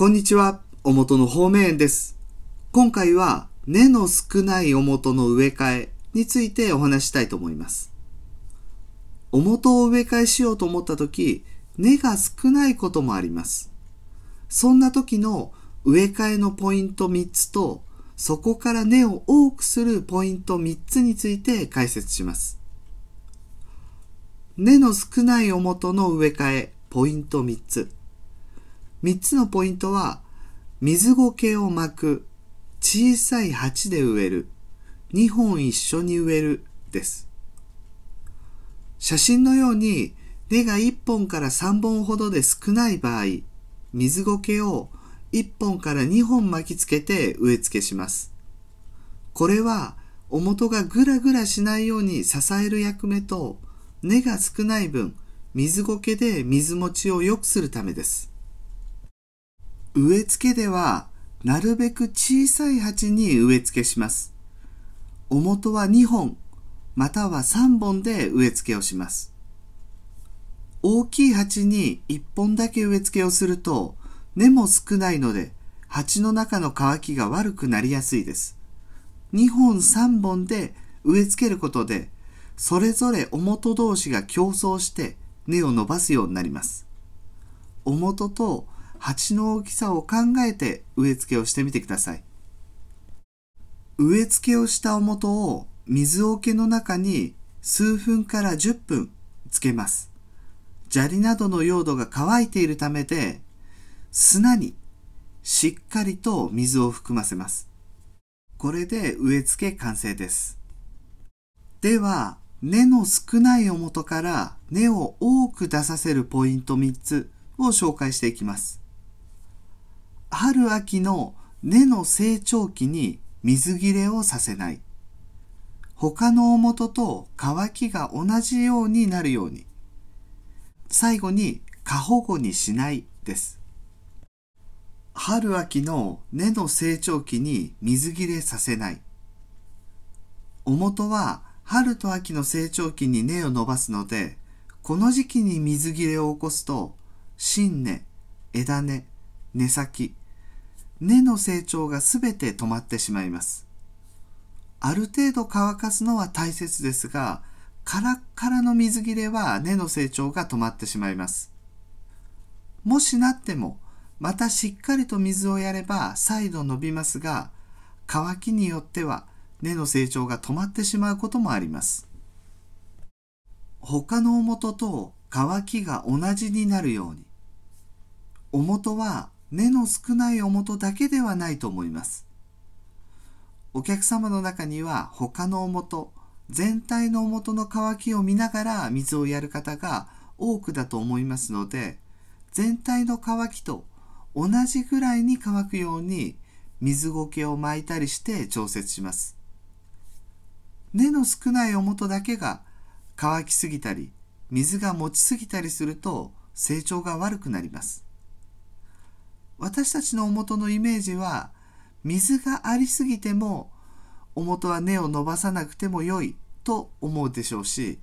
こんにちは、おもとの方面園です。今回は、根の少ないおもとの植え替えについてお話したいと思います。おもとを植え替えしようと思った時、根が少ないこともあります。そんな時の植え替えのポイント3つと、そこから根を多くするポイント3つについて解説します。根の少ないおもとの植え替え、ポイント3つ。3つのポイントは、水苔を巻く、小さい鉢で植える、2本一緒に植えるです。写真のように根が1本から3本ほどで少ない場合、水苔を1本から2本巻きつけて植え付けします。これはお元がぐらぐらしないように支える役目と根が少ない分水苔で水持ちを良くするためです。植え付けではなるべく小さい鉢に植え付けします。お元は2本または3本で植え付けをします。大きい鉢に1本だけ植え付けをすると根も少ないので鉢の中の乾きが悪くなりやすいです。2本3本で植え付けることでそれぞれ表同士が競争して根を伸ばすようになります。表と鉢の大きさを考えて植え付けをしてみてください。植え付けをしたおもとを水桶の中に数分から10分つけます。砂利などの用土が乾いているためで、砂にしっかりと水を含ませます。これで植え付け完成です。では、根の少ないおもとから根を多く出させるポイント3つを紹介していきます。春秋の根の成長期に水切れをさせない。他のもと乾きが同じようになるように。最後に過保護にしないです。春秋の根の成長期に水切れさせない。とは春と秋の成長期に根を伸ばすので、この時期に水切れを起こすと、新根、枝根、根先、根の成長がすべて止まってしまいます。ある程度乾かすのは大切ですが、カラッカラの水切れは根の成長が止まってしまいます。もしなっても、またしっかりと水をやれば再度伸びますが、乾きによっては根の成長が止まってしまうこともあります。他のおもとと乾きが同じになるように。おもとは根の少ないおもとだけではないと思います。お客様の中には他のおもと、全体のおもとの乾きを見ながら水をやる方が多くだと思いますので、全体の乾きと同じぐらいに乾くように水苔を巻いたりして調節します。根の少ないおもとだけが乾きすぎたり水が持ちすぎたりすると成長が悪くなります。私たちのおもとのイメージは水がありすぎてもおもとは根を伸ばさなくても良いと思うでしょうし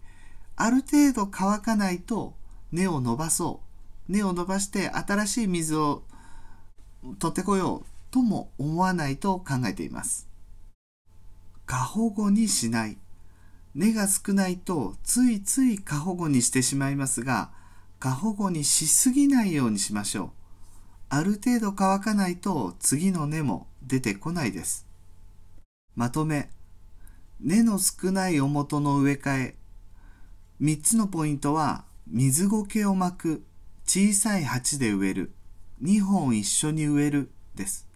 ある程度乾かないと根を伸ばそう根を伸ばして新しい水を取ってこようとも思わないと考えています。過保護にしない根が少ないとついつい過保護にしてしまいますが過保護にしすぎないようにしましょう。ある程度乾かないと次の根も出てこないです。まとめ、根の少ないおもとの植え替え。3つのポイントは、水苔を巻く、小さい鉢で植える、2本一緒に植えるです。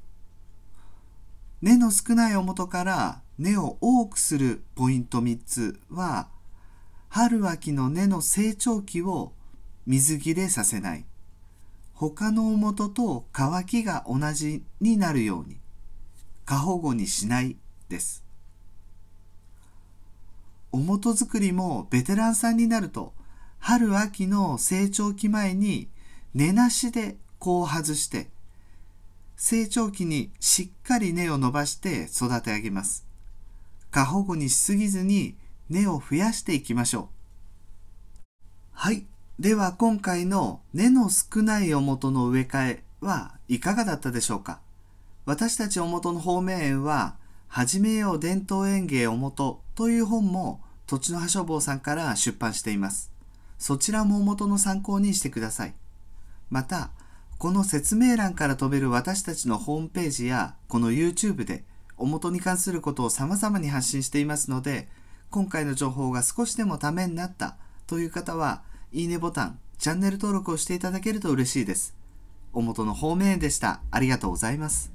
根の少ないおもとから根を多くするポイント3つは、春秋の根の成長期を水切れさせない。他の元と乾きが同じになるように過保護にしないです表作りもベテランさんになると春秋の成長期前に根なしでこう外して成長期にしっかり根を伸ばして育て上げます過保護にしすぎずに根を増やしていきましょうはいでは今回の根の少ないおとの植え替えはいかがだったでしょうか私たちお元の方面園は、はじめよう伝統園芸お元という本も土地の破傷房さんから出版しています。そちらもお元の参考にしてください。また、この説明欄から飛べる私たちのホームページやこの YouTube でおとに関することを様々に発信していますので今回の情報が少しでもためになったという方はいいねボタン、チャンネル登録をしていただけると嬉しいです。お元の方面でした。ありがとうございます。